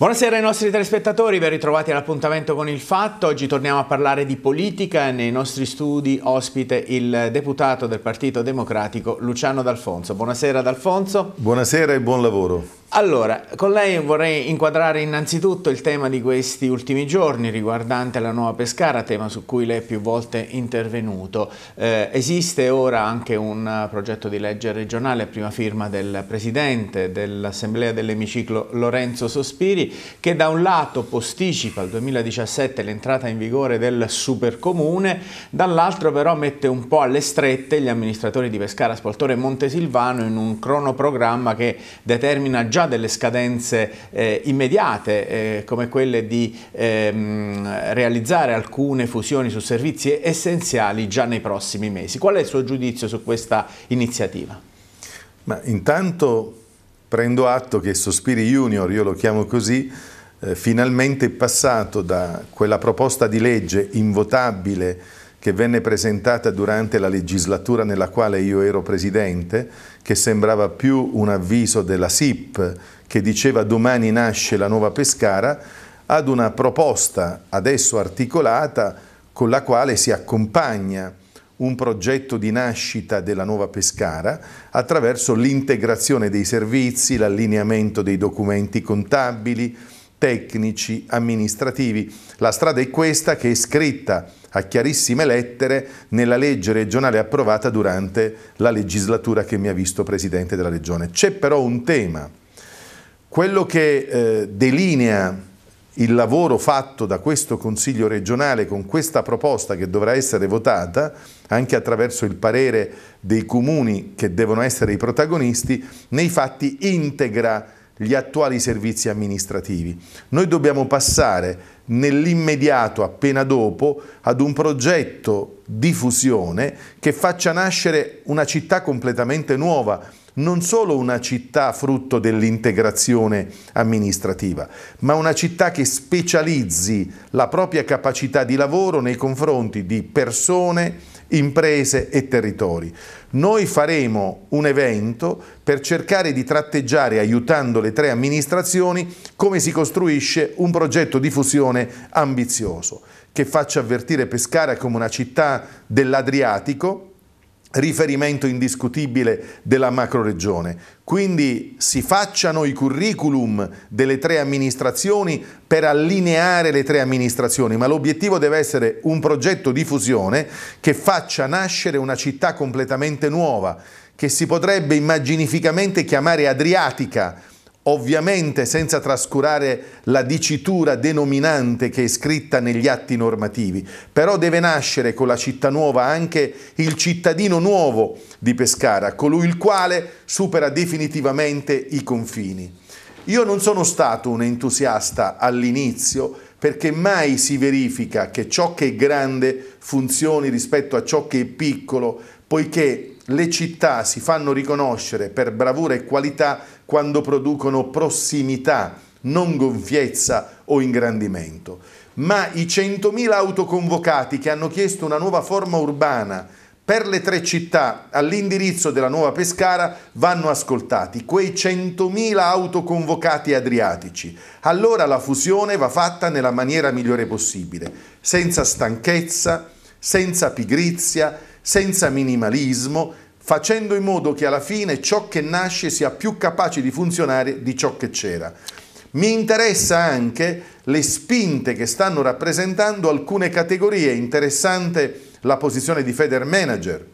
Buonasera ai nostri telespettatori, ben ritrovati all'appuntamento con il Fatto. Oggi torniamo a parlare di politica. Nei nostri studi ospite il deputato del Partito Democratico Luciano D'Alfonso. Buonasera D'Alfonso. Buonasera e buon lavoro. Allora, con lei vorrei inquadrare innanzitutto il tema di questi ultimi giorni riguardante la nuova Pescara, tema su cui lei è più volte intervenuto. Eh, esiste ora anche un progetto di legge regionale a prima firma del Presidente dell'Assemblea dell'Emiciclo Lorenzo Sospiri che da un lato posticipa al 2017 l'entrata in vigore del supercomune, dall'altro però mette un po' alle strette gli amministratori di Pescara, Spoltore e Montesilvano in un cronoprogramma che determina già già delle scadenze eh, immediate eh, come quelle di ehm, realizzare alcune fusioni su servizi essenziali già nei prossimi mesi. Qual è il suo giudizio su questa iniziativa? Ma intanto prendo atto che Sospiri Junior, io lo chiamo così, eh, finalmente è passato da quella proposta di legge invotabile che venne presentata durante la legislatura nella quale io ero presidente che sembrava più un avviso della SIP che diceva domani nasce la nuova Pescara, ad una proposta adesso articolata con la quale si accompagna un progetto di nascita della nuova Pescara attraverso l'integrazione dei servizi, l'allineamento dei documenti contabili, tecnici, amministrativi. La strada è questa che è scritta a chiarissime lettere nella legge regionale approvata durante la legislatura che mi ha visto presidente della regione. C'è però un tema, quello che eh, delinea il lavoro fatto da questo Consiglio regionale con questa proposta che dovrà essere votata, anche attraverso il parere dei comuni che devono essere i protagonisti, nei fatti integra gli attuali servizi amministrativi. Noi dobbiamo passare nell'immediato, appena dopo, ad un progetto di fusione che faccia nascere una città completamente nuova, non solo una città frutto dell'integrazione amministrativa, ma una città che specializzi la propria capacità di lavoro nei confronti di persone, imprese e territori. Noi faremo un evento per cercare di tratteggiare, aiutando le tre amministrazioni, come si costruisce un progetto di fusione ambizioso, che faccia avvertire Pescara come una città dell'Adriatico, riferimento indiscutibile della macroregione. Quindi si facciano i curriculum delle tre amministrazioni per allineare le tre amministrazioni, ma l'obiettivo deve essere un progetto di fusione che faccia nascere una città completamente nuova, che si potrebbe immaginificamente chiamare Adriatica, ovviamente senza trascurare la dicitura denominante che è scritta negli atti normativi, però deve nascere con la città nuova anche il cittadino nuovo di Pescara, colui il quale supera definitivamente i confini. Io non sono stato un entusiasta all'inizio perché mai si verifica che ciò che è grande funzioni rispetto a ciò che è piccolo, poiché le città si fanno riconoscere per bravura e qualità quando producono prossimità, non gonfiezza o ingrandimento. Ma i 100.000 autoconvocati che hanno chiesto una nuova forma urbana per le tre città all'indirizzo della nuova Pescara vanno ascoltati quei 100.000 autoconvocati adriatici. Allora la fusione va fatta nella maniera migliore possibile, senza stanchezza, senza pigrizia, senza minimalismo, facendo in modo che alla fine ciò che nasce sia più capace di funzionare di ciò che c'era. Mi interessa anche le spinte che stanno rappresentando alcune categorie, interessante la posizione di Feder Manager,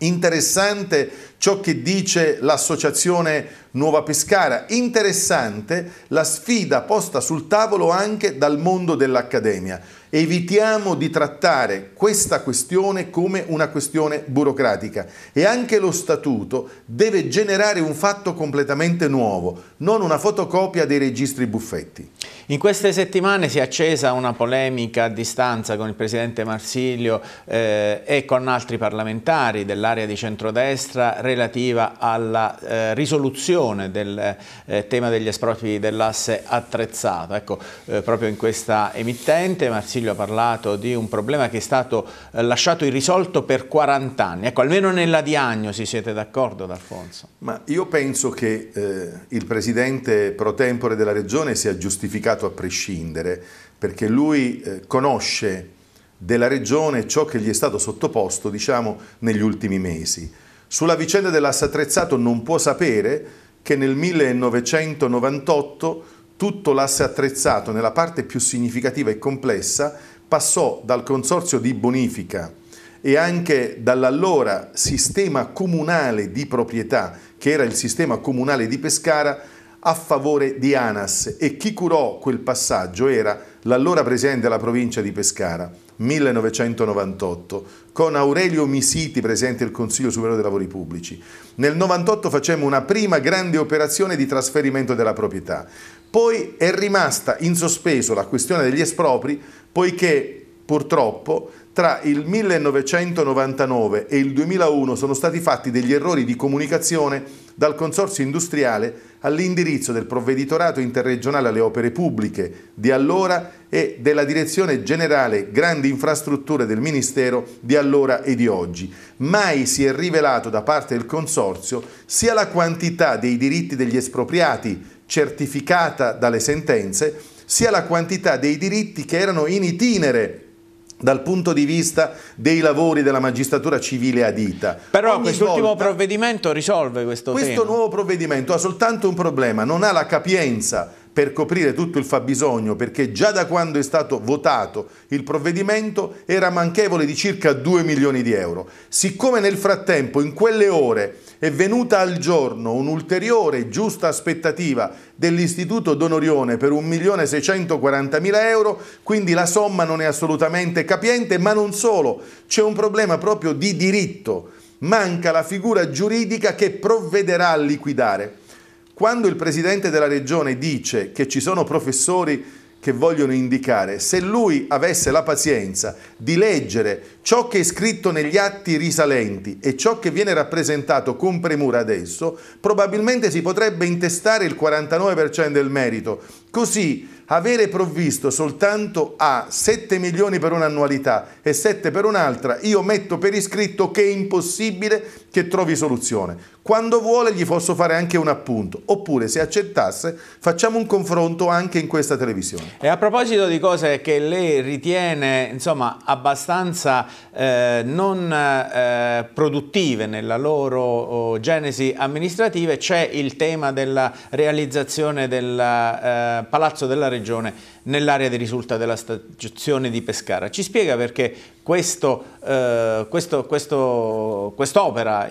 interessante ciò che dice l'associazione Nuova Pescara. Interessante la sfida posta sul tavolo anche dal mondo dell'Accademia. Evitiamo di trattare questa questione come una questione burocratica e anche lo statuto deve generare un fatto completamente nuovo, non una fotocopia dei registri buffetti. In queste settimane si è accesa una polemica a distanza con il presidente Marsilio eh, e con altri parlamentari dell'area di centrodestra relativa alla eh, risoluzione del eh, tema degli espropri dell'asse attrezzato. Ecco, eh, proprio in questa emittente Marsilio ha parlato di un problema che è stato eh, lasciato irrisolto per 40 anni. Ecco, almeno nella diagnosi siete d'accordo, D'Alfonso? Ma io penso che eh, il presidente pro tempore della regione sia giustificato a prescindere, perché lui eh, conosce della regione ciò che gli è stato sottoposto diciamo, negli ultimi mesi. Sulla vicenda dell'asse attrezzato non può sapere che nel 1998 tutto l'asse attrezzato nella parte più significativa e complessa passò dal consorzio di bonifica e anche dall'allora sistema comunale di proprietà, che era il sistema comunale di Pescara, a favore di ANAS e chi curò quel passaggio era l'allora presidente della provincia di Pescara, 1998, con Aurelio Misiti, presidente del Consiglio Superiore dei Lavori Pubblici. Nel 1998 facemmo una prima grande operazione di trasferimento della proprietà. Poi è rimasta in sospeso la questione degli espropri, poiché purtroppo tra il 1999 e il 2001 sono stati fatti degli errori di comunicazione dal consorzio industriale all'indirizzo del provveditorato interregionale alle opere pubbliche di allora e della direzione generale grandi infrastrutture del Ministero di allora e di oggi. Mai si è rivelato da parte del Consorzio sia la quantità dei diritti degli espropriati certificata dalle sentenze, sia la quantità dei diritti che erano in itinere dal punto di vista dei lavori della magistratura civile a dita. Però quest'ultimo provvedimento risolve questo, questo tema. Questo nuovo provvedimento ha soltanto un problema, non ha la capienza per coprire tutto il fabbisogno, perché già da quando è stato votato il provvedimento era manchevole di circa 2 milioni di euro. Siccome nel frattempo, in quelle ore, è venuta al giorno un'ulteriore giusta aspettativa dell'Istituto Donorione per 1.640.000 euro, quindi la somma non è assolutamente capiente, ma non solo, c'è un problema proprio di diritto, manca la figura giuridica che provvederà a liquidare. Quando il Presidente della Regione dice che ci sono professori che vogliono indicare, se lui avesse la pazienza di leggere ciò che è scritto negli atti risalenti e ciò che viene rappresentato con premura adesso, probabilmente si potrebbe intestare il 49% del merito. Così avere provvisto soltanto a 7 milioni per un'annualità e 7 per un'altra, io metto per iscritto che è impossibile che trovi soluzione. Quando vuole gli posso fare anche un appunto, oppure se accettasse facciamo un confronto anche in questa televisione. E a proposito di cose che lei ritiene insomma abbastanza eh, non eh, produttive nella loro oh, genesi amministrative, c'è il tema della realizzazione del eh, Palazzo della Regione nell'area di risulta della stazione di Pescara. Ci spiega perché eh, quest'opera eh, quest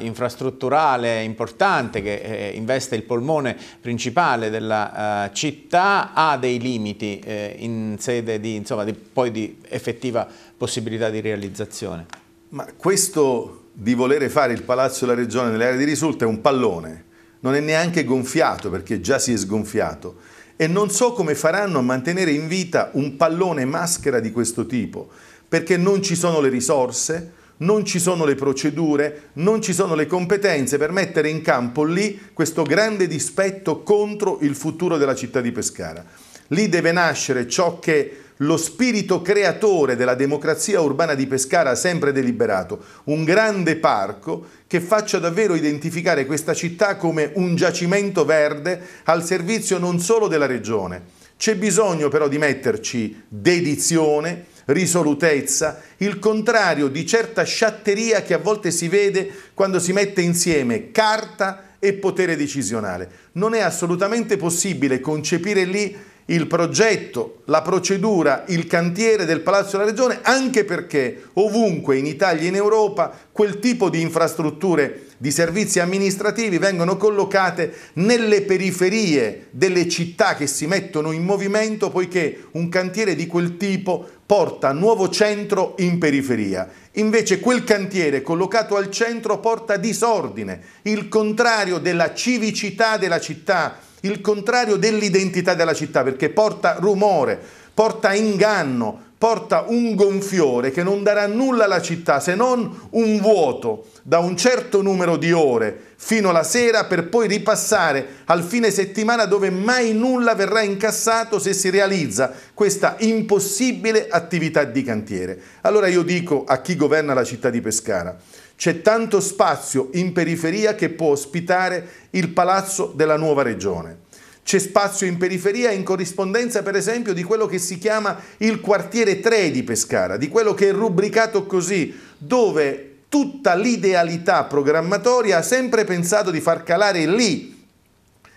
infrastrutturale importante che eh, investe il polmone principale della eh, città ha dei limiti eh, in sede di, insomma, di, poi di effettiva possibilità di realizzazione. Ma questo di volere fare il Palazzo della Regione nell'area di risulta è un pallone, non è neanche gonfiato perché già si è sgonfiato e non so come faranno a mantenere in vita un pallone maschera di questo tipo, perché non ci sono le risorse, non ci sono le procedure, non ci sono le competenze per mettere in campo lì questo grande dispetto contro il futuro della città di Pescara. Lì deve nascere ciò che lo spirito creatore della democrazia urbana di Pescara ha sempre deliberato, un grande parco che faccia davvero identificare questa città come un giacimento verde al servizio non solo della regione. C'è bisogno però di metterci dedizione, risolutezza, il contrario di certa sciatteria che a volte si vede quando si mette insieme carta e potere decisionale. Non è assolutamente possibile concepire lì il progetto, la procedura, il cantiere del Palazzo della Regione, anche perché ovunque in Italia e in Europa quel tipo di infrastrutture di servizi amministrativi vengono collocate nelle periferie delle città che si mettono in movimento poiché un cantiere di quel tipo porta nuovo centro in periferia. Invece quel cantiere collocato al centro porta disordine, il contrario della civicità della città il contrario dell'identità della città, perché porta rumore, porta inganno, porta un gonfiore che non darà nulla alla città se non un vuoto da un certo numero di ore fino alla sera per poi ripassare al fine settimana dove mai nulla verrà incassato se si realizza questa impossibile attività di cantiere. Allora io dico a chi governa la città di Pescara, c'è tanto spazio in periferia che può ospitare il palazzo della nuova regione. C'è spazio in periferia in corrispondenza per esempio di quello che si chiama il quartiere 3 di Pescara, di quello che è rubricato così, dove tutta l'idealità programmatoria ha sempre pensato di far calare lì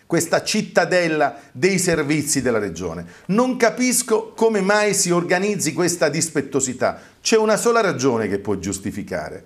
questa cittadella dei servizi della regione. Non capisco come mai si organizzi questa dispettosità. C'è una sola ragione che può giustificare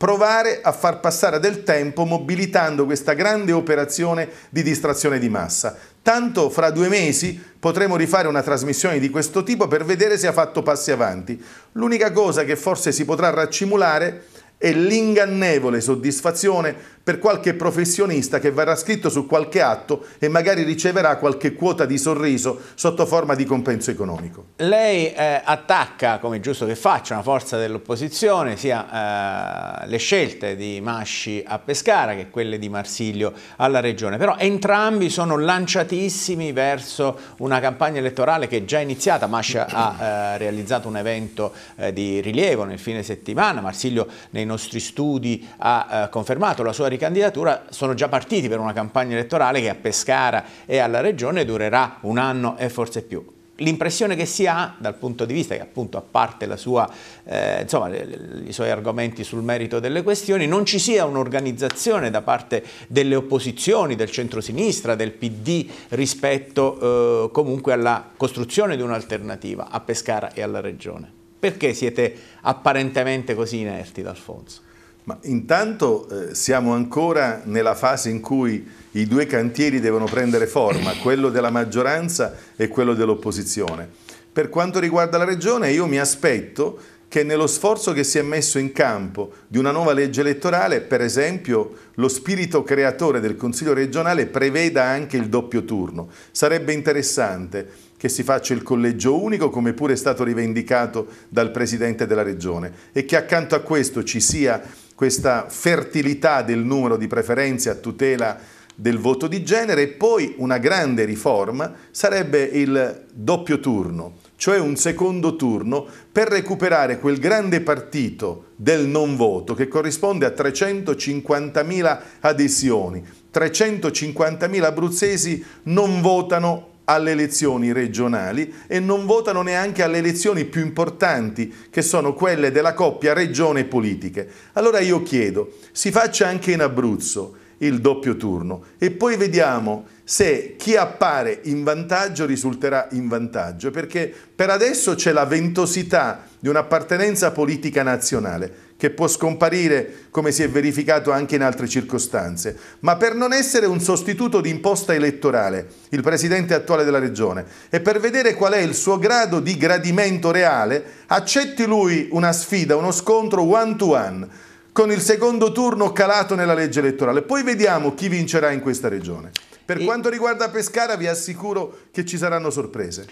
provare a far passare del tempo mobilitando questa grande operazione di distrazione di massa. Tanto fra due mesi potremo rifare una trasmissione di questo tipo per vedere se ha fatto passi avanti. L'unica cosa che forse si potrà raccimolare è l'ingannevole soddisfazione per qualche professionista che verrà scritto su qualche atto e magari riceverà qualche quota di sorriso sotto forma di compenso economico. Lei eh, attacca, come è giusto che faccia, una forza dell'opposizione, sia eh, le scelte di Masci a Pescara che quelle di Marsiglio alla Regione, però entrambi sono lanciatissimi verso una campagna elettorale che è già iniziata, Masci ha eh, realizzato un evento eh, di rilievo nel fine settimana, Marsilio nei nostri studi ha eh, confermato la sua richiesta candidatura sono già partiti per una campagna elettorale che a Pescara e alla regione durerà un anno e forse più. L'impressione che si ha dal punto di vista che appunto a parte sua, eh, insomma, i suoi argomenti sul merito delle questioni, non ci sia un'organizzazione da parte delle opposizioni, del centrosinistra, del PD rispetto eh, comunque alla costruzione di un'alternativa a Pescara e alla Regione. Perché siete apparentemente così inerti, D'Alfonso? Ma intanto eh, siamo ancora nella fase in cui i due cantieri devono prendere forma, quello della maggioranza e quello dell'opposizione. Per quanto riguarda la Regione, io mi aspetto che nello sforzo che si è messo in campo di una nuova legge elettorale, per esempio, lo spirito creatore del Consiglio regionale preveda anche il doppio turno. Sarebbe interessante che si faccia il collegio unico, come pure è stato rivendicato dal Presidente della Regione, e che accanto a questo ci sia questa fertilità del numero di preferenze a tutela del voto di genere e poi una grande riforma sarebbe il doppio turno, cioè un secondo turno per recuperare quel grande partito del non voto che corrisponde a 350.000 adesioni. 350.000 abruzzesi non votano alle elezioni regionali e non votano neanche alle elezioni più importanti, che sono quelle della coppia regione politiche. Allora io chiedo, si faccia anche in Abruzzo il doppio turno e poi vediamo se chi appare in vantaggio risulterà in vantaggio, perché per adesso c'è la ventosità di un'appartenenza politica nazionale che può scomparire come si è verificato anche in altre circostanze, ma per non essere un sostituto di imposta elettorale, il presidente attuale della regione, e per vedere qual è il suo grado di gradimento reale, accetti lui una sfida, uno scontro one to one con il secondo turno calato nella legge elettorale. Poi vediamo chi vincerà in questa regione. Per e... quanto riguarda Pescara vi assicuro che ci saranno sorprese.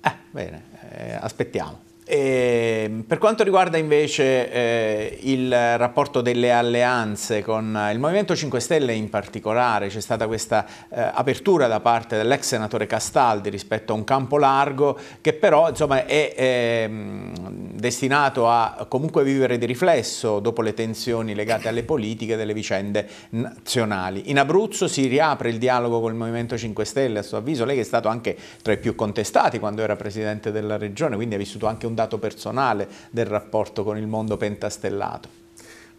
Ah, bene, eh, aspettiamo. E ehm, per quanto riguarda invece eh, il rapporto delle alleanze con eh, il Movimento 5 Stelle in particolare, c'è stata questa eh, apertura da parte dell'ex senatore Castaldi rispetto a un campo largo che però insomma, è eh, destinato a comunque vivere di riflesso dopo le tensioni legate alle politiche delle vicende nazionali. In Abruzzo si riapre il dialogo con il Movimento 5 Stelle, a suo avviso lei che è stato anche tra i più contestati quando era presidente della regione, quindi ha vissuto anche un dato personale del rapporto con il mondo pentastellato.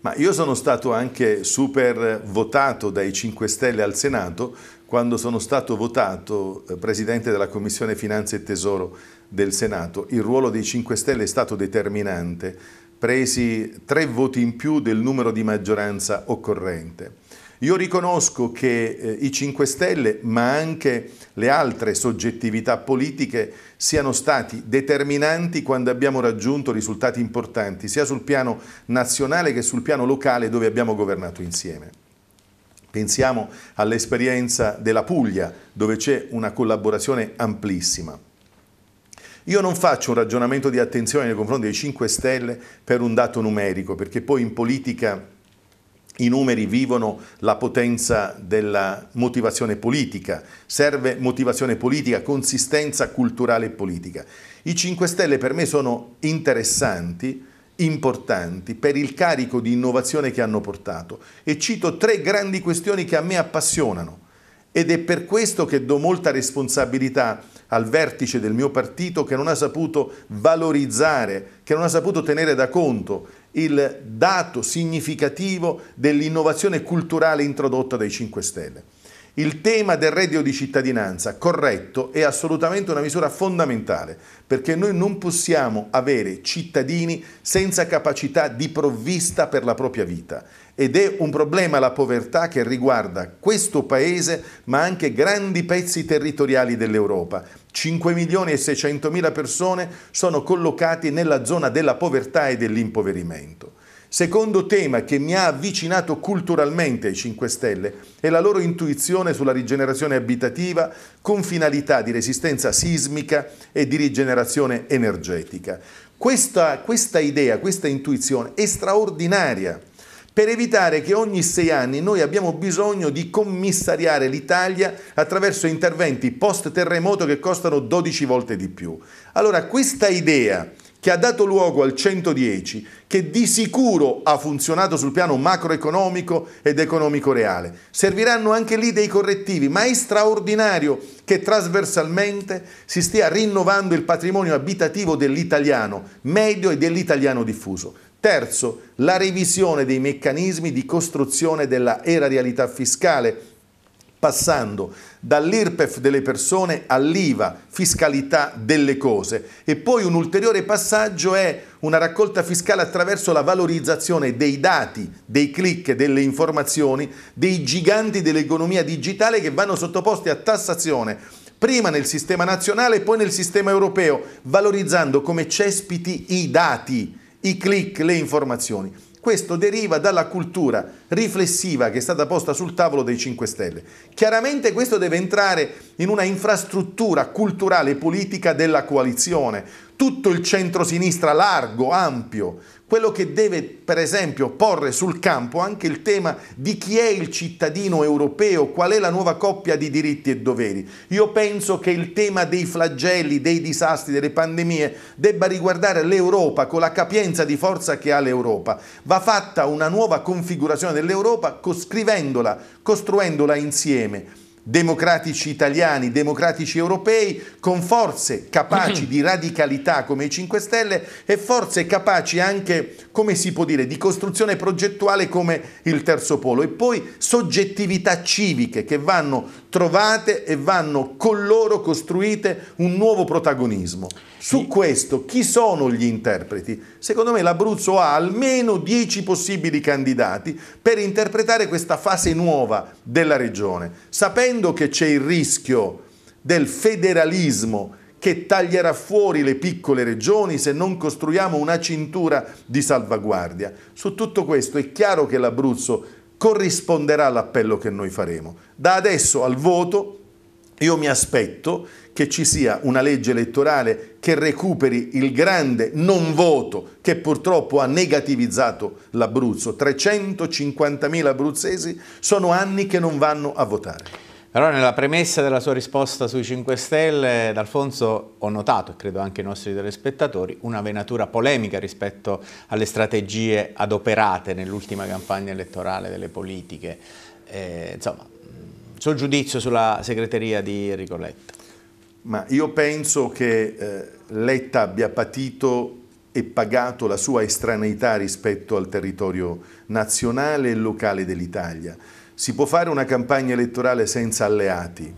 Ma io sono stato anche super votato dai 5 Stelle al Senato quando sono stato votato eh, Presidente della Commissione Finanze e Tesoro del Senato. Il ruolo dei 5 Stelle è stato determinante, presi tre voti in più del numero di maggioranza occorrente. Io riconosco che eh, i 5 Stelle, ma anche le altre soggettività politiche, siano stati determinanti quando abbiamo raggiunto risultati importanti, sia sul piano nazionale che sul piano locale dove abbiamo governato insieme. Pensiamo all'esperienza della Puglia, dove c'è una collaborazione amplissima. Io non faccio un ragionamento di attenzione nei confronti dei 5 Stelle per un dato numerico, perché poi in politica i numeri vivono la potenza della motivazione politica, serve motivazione politica, consistenza culturale e politica. I 5 Stelle per me sono interessanti, importanti per il carico di innovazione che hanno portato e cito tre grandi questioni che a me appassionano ed è per questo che do molta responsabilità al vertice del mio partito che non ha saputo valorizzare, che non ha saputo tenere da conto il dato significativo dell'innovazione culturale introdotta dai 5 Stelle. Il tema del reddito di cittadinanza corretto è assolutamente una misura fondamentale perché noi non possiamo avere cittadini senza capacità di provvista per la propria vita ed è un problema la povertà che riguarda questo paese ma anche grandi pezzi territoriali dell'Europa. 5 milioni e 600 mila persone sono collocati nella zona della povertà e dell'impoverimento. Secondo tema che mi ha avvicinato culturalmente ai 5 Stelle è la loro intuizione sulla rigenerazione abitativa con finalità di resistenza sismica e di rigenerazione energetica. Questa, questa idea, questa intuizione è straordinaria per evitare che ogni sei anni noi abbiamo bisogno di commissariare l'Italia attraverso interventi post-terremoto che costano 12 volte di più. Allora questa idea che ha dato luogo al 110, che di sicuro ha funzionato sul piano macroeconomico ed economico reale. Serviranno anche lì dei correttivi, ma è straordinario che trasversalmente si stia rinnovando il patrimonio abitativo dell'italiano medio e dell'italiano diffuso. Terzo, la revisione dei meccanismi di costruzione della era fiscale, passando dall'IRPEF delle persone all'IVA, fiscalità delle cose. E poi un ulteriore passaggio è una raccolta fiscale attraverso la valorizzazione dei dati, dei click, delle informazioni, dei giganti dell'economia digitale che vanno sottoposti a tassazione prima nel sistema nazionale e poi nel sistema europeo, valorizzando come cespiti i dati i click, le informazioni. Questo deriva dalla cultura riflessiva che è stata posta sul tavolo dei 5 Stelle. Chiaramente questo deve entrare in una infrastruttura culturale e politica della coalizione, tutto il centro-sinistra largo, ampio, quello che deve per esempio porre sul campo anche il tema di chi è il cittadino europeo, qual è la nuova coppia di diritti e doveri. Io penso che il tema dei flagelli, dei disastri, delle pandemie debba riguardare l'Europa con la capienza di forza che ha l'Europa. Va fatta una nuova configurazione dell'Europa scrivendola, costruendola insieme democratici italiani, democratici europei, con forze capaci di radicalità come i 5 Stelle e forze capaci anche, come si può dire, di costruzione progettuale come il Terzo Polo e poi soggettività civiche che vanno trovate e vanno con loro costruite un nuovo protagonismo. Su questo chi sono gli interpreti? Secondo me l'Abruzzo ha almeno 10 possibili candidati per interpretare questa fase nuova della regione, sapendo che c'è il rischio del federalismo che taglierà fuori le piccole regioni se non costruiamo una cintura di salvaguardia. Su tutto questo è chiaro che l'Abruzzo corrisponderà all'appello che noi faremo. Da adesso al voto io mi aspetto che ci sia una legge elettorale che recuperi il grande non voto che purtroppo ha negativizzato l'Abruzzo. 350.000 abruzzesi sono anni che non vanno a votare. Allora, nella premessa della sua risposta sui 5 Stelle, D'Alfonso, ho notato, e credo anche i nostri telespettatori, una venatura polemica rispetto alle strategie adoperate nell'ultima campagna elettorale delle politiche. Eh, insomma, il mm, suo giudizio sulla segreteria di Ricoletta. Ma io penso che eh, Letta abbia patito e pagato la sua estraneità rispetto al territorio nazionale e locale dell'Italia si può fare una campagna elettorale senza alleati,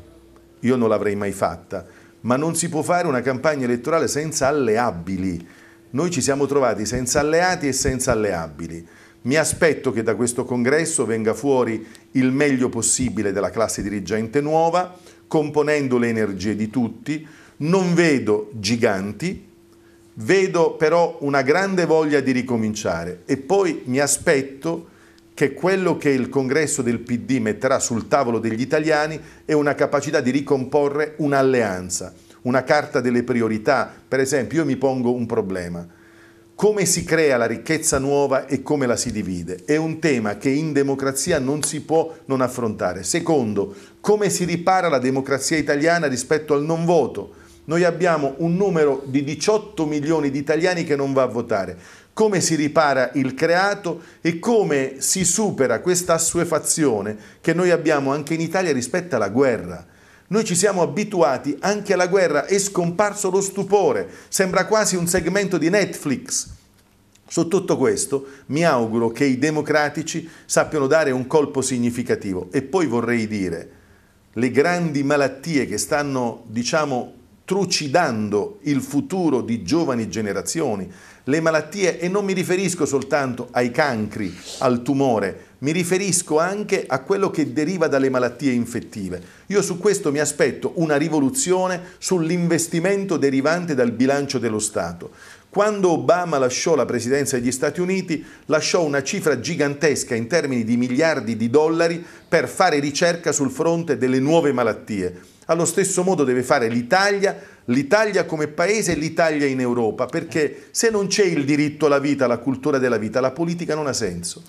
io non l'avrei mai fatta, ma non si può fare una campagna elettorale senza alleabili. Noi ci siamo trovati senza alleati e senza alleabili. Mi aspetto che da questo congresso venga fuori il meglio possibile della classe dirigente nuova, componendo le energie di tutti. Non vedo giganti, vedo però una grande voglia di ricominciare e poi mi aspetto che quello che il congresso del PD metterà sul tavolo degli italiani è una capacità di ricomporre un'alleanza, una carta delle priorità. Per esempio, io mi pongo un problema. Come si crea la ricchezza nuova e come la si divide? È un tema che in democrazia non si può non affrontare. Secondo, come si ripara la democrazia italiana rispetto al non voto? Noi abbiamo un numero di 18 milioni di italiani che non va a votare come si ripara il creato e come si supera questa assuefazione che noi abbiamo anche in Italia rispetto alla guerra. Noi ci siamo abituati anche alla guerra, è scomparso lo stupore, sembra quasi un segmento di Netflix. Su tutto questo mi auguro che i democratici sappiano dare un colpo significativo e poi vorrei dire le grandi malattie che stanno, diciamo, trucidando il futuro di giovani generazioni. Le malattie, e non mi riferisco soltanto ai cancri, al tumore, mi riferisco anche a quello che deriva dalle malattie infettive. Io su questo mi aspetto una rivoluzione sull'investimento derivante dal bilancio dello Stato. Quando Obama lasciò la presidenza degli Stati Uniti, lasciò una cifra gigantesca in termini di miliardi di dollari per fare ricerca sul fronte delle nuove malattie allo stesso modo deve fare l'Italia, l'Italia come paese e l'Italia in Europa, perché se non c'è il diritto alla vita, la cultura della vita, la politica non ha senso.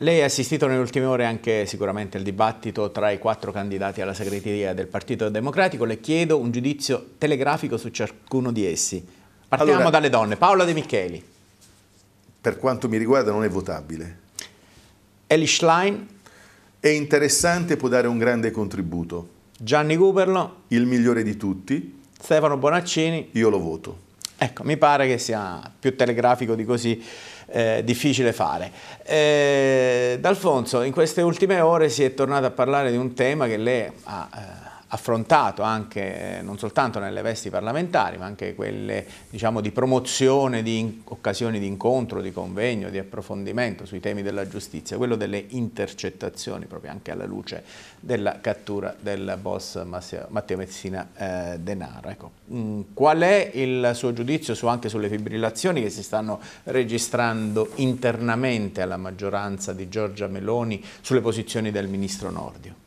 Lei ha assistito nelle ultime ore anche sicuramente al dibattito tra i quattro candidati alla segreteria del Partito Democratico. Le chiedo un giudizio telegrafico su ciascuno di essi. Partiamo allora, dalle donne. Paola De Micheli. Per quanto mi riguarda non è votabile. Eli Schlein. È interessante, può dare un grande contributo. Gianni Cuperlo, il migliore di tutti, Stefano Bonaccini, io lo voto. Ecco, mi pare che sia più telegrafico di così eh, difficile fare. Eh, D'Alfonso, in queste ultime ore si è tornato a parlare di un tema che lei ha... Eh, affrontato anche eh, non soltanto nelle vesti parlamentari ma anche quelle diciamo, di promozione di occasioni di incontro, di convegno, di approfondimento sui temi della giustizia, quello delle intercettazioni proprio anche alla luce della cattura del boss Matteo Messina eh, Denaro. Ecco. Mm, qual è il suo giudizio su, anche sulle fibrillazioni che si stanno registrando internamente alla maggioranza di Giorgia Meloni sulle posizioni del ministro Nordio?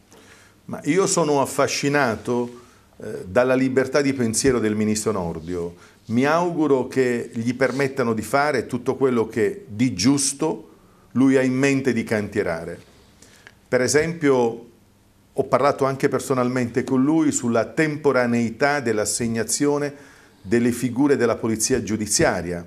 Ma io sono affascinato eh, dalla libertà di pensiero del ministro Nordio. Mi auguro che gli permettano di fare tutto quello che di giusto lui ha in mente di cantierare. Per esempio, ho parlato anche personalmente con lui sulla temporaneità dell'assegnazione delle figure della polizia giudiziaria.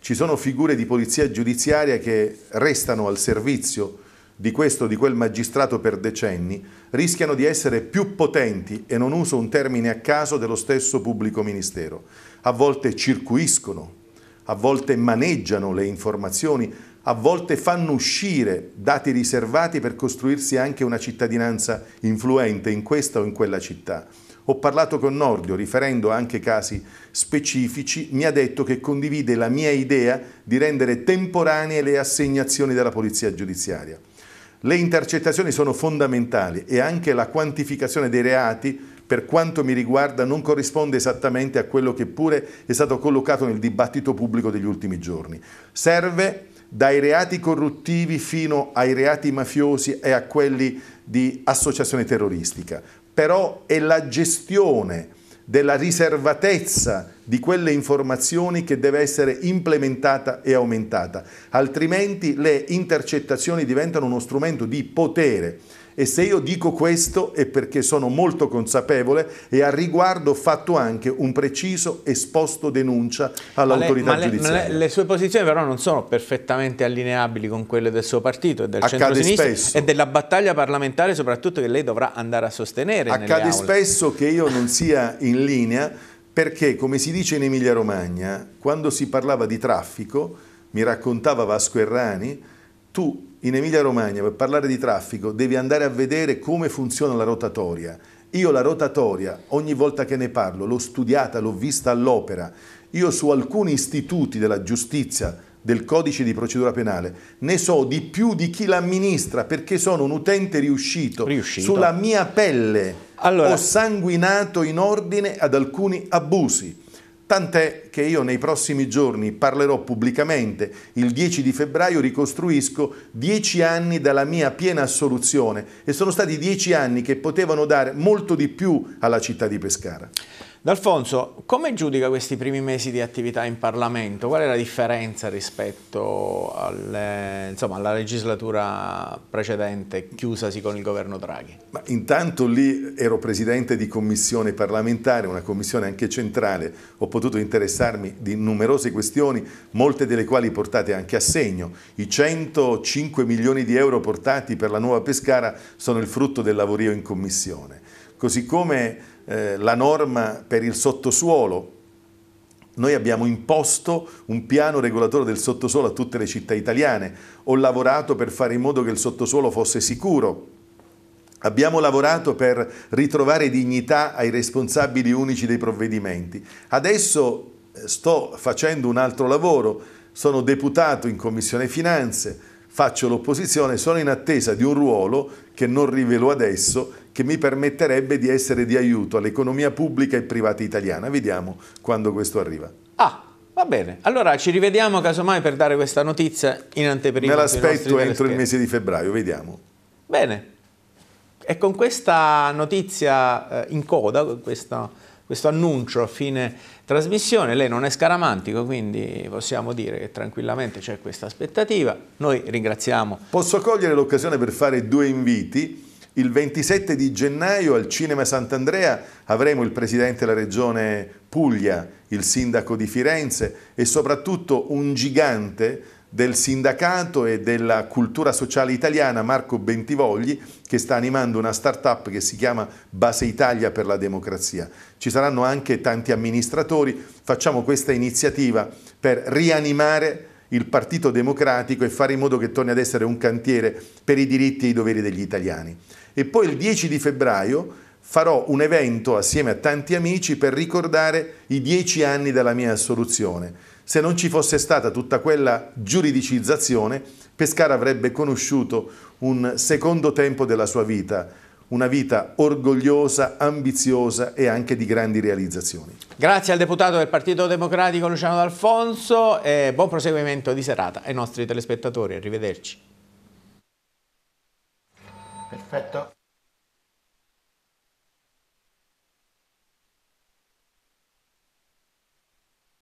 Ci sono figure di polizia giudiziaria che restano al servizio di questo o di quel magistrato per decenni, rischiano di essere più potenti, e non uso un termine a caso, dello stesso pubblico ministero. A volte circuiscono, a volte maneggiano le informazioni, a volte fanno uscire dati riservati per costruirsi anche una cittadinanza influente in questa o in quella città. Ho parlato con Nordio, riferendo anche casi specifici, mi ha detto che condivide la mia idea di rendere temporanee le assegnazioni della polizia giudiziaria. Le intercettazioni sono fondamentali e anche la quantificazione dei reati, per quanto mi riguarda, non corrisponde esattamente a quello che pure è stato collocato nel dibattito pubblico degli ultimi giorni. Serve dai reati corruttivi fino ai reati mafiosi e a quelli di associazione terroristica. Però è la gestione della riservatezza di quelle informazioni che deve essere implementata e aumentata, altrimenti le intercettazioni diventano uno strumento di potere. E se io dico questo è perché sono molto consapevole e a riguardo ho fatto anche un preciso esposto denuncia all'autorità ma le, ma giudiziaria. Le, le, sue posizioni però non sono perfettamente allineabili con quelle del suo partito e del Accade centro-sinistra e della battaglia parlamentare soprattutto che lei dovrà andare a sostenere. Accade spesso che io non sia in linea perché, come si dice in Emilia-Romagna, quando si parlava di traffico, mi raccontava Vasco Errani, tu in Emilia-Romagna per parlare di traffico devi andare a vedere come funziona la rotatoria. Io la rotatoria, ogni volta che ne parlo, l'ho studiata, l'ho vista all'opera. Io su alcuni istituti della giustizia, del codice di procedura penale, ne so di più di chi l'amministra perché sono un utente riuscito, riuscito. sulla mia pelle allora, ho sanguinato in ordine ad alcuni abusi. Tant'è che io nei prossimi giorni parlerò pubblicamente, il 10 di febbraio ricostruisco dieci anni dalla mia piena assoluzione e sono stati dieci anni che potevano dare molto di più alla città di Pescara. D'Alfonso, come giudica questi primi mesi di attività in Parlamento? Qual è la differenza rispetto alle, insomma, alla legislatura precedente chiusasi con il governo Draghi? Ma intanto lì ero presidente di commissione parlamentare, una commissione anche centrale, ho potuto interessarmi di numerose questioni, molte delle quali portate anche a segno. I 105 milioni di euro portati per la nuova Pescara sono il frutto del lavorio in commissione. Così come eh, la norma per il sottosuolo. Noi abbiamo imposto un piano regolatore del sottosuolo a tutte le città italiane, ho lavorato per fare in modo che il sottosuolo fosse sicuro, Abbiamo lavorato per ritrovare dignità ai responsabili unici dei provvedimenti. Adesso eh, sto facendo un altro lavoro, sono deputato in Commissione Finanze, faccio l'opposizione, sono in attesa di un ruolo che non rivelo adesso, che mi permetterebbe di essere di aiuto all'economia pubblica e privata italiana. Vediamo quando questo arriva. Ah, va bene. Allora ci rivediamo casomai per dare questa notizia in anteprima. Me l'aspetto entro il mese di febbraio, vediamo. Bene. E con questa notizia eh, in coda, con questa questo annuncio a fine trasmissione, lei non è scaramantico, quindi possiamo dire che tranquillamente c'è questa aspettativa. Noi ringraziamo. Posso cogliere l'occasione per fare due inviti il 27 di gennaio al Cinema Sant'Andrea avremo il presidente della regione Puglia, il sindaco di Firenze e soprattutto un gigante del sindacato e della cultura sociale italiana, Marco Bentivogli, che sta animando una start-up che si chiama Base Italia per la democrazia. Ci saranno anche tanti amministratori, facciamo questa iniziativa per rianimare il Partito Democratico e fare in modo che torni ad essere un cantiere per i diritti e i doveri degli italiani. E poi il 10 di febbraio farò un evento assieme a tanti amici per ricordare i dieci anni della mia assoluzione. Se non ci fosse stata tutta quella giuridicizzazione, Pescara avrebbe conosciuto un secondo tempo della sua vita, una vita orgogliosa, ambiziosa e anche di grandi realizzazioni. Grazie al deputato del Partito Democratico Luciano D'Alfonso e buon proseguimento di serata ai nostri telespettatori. Arrivederci. Perfetto.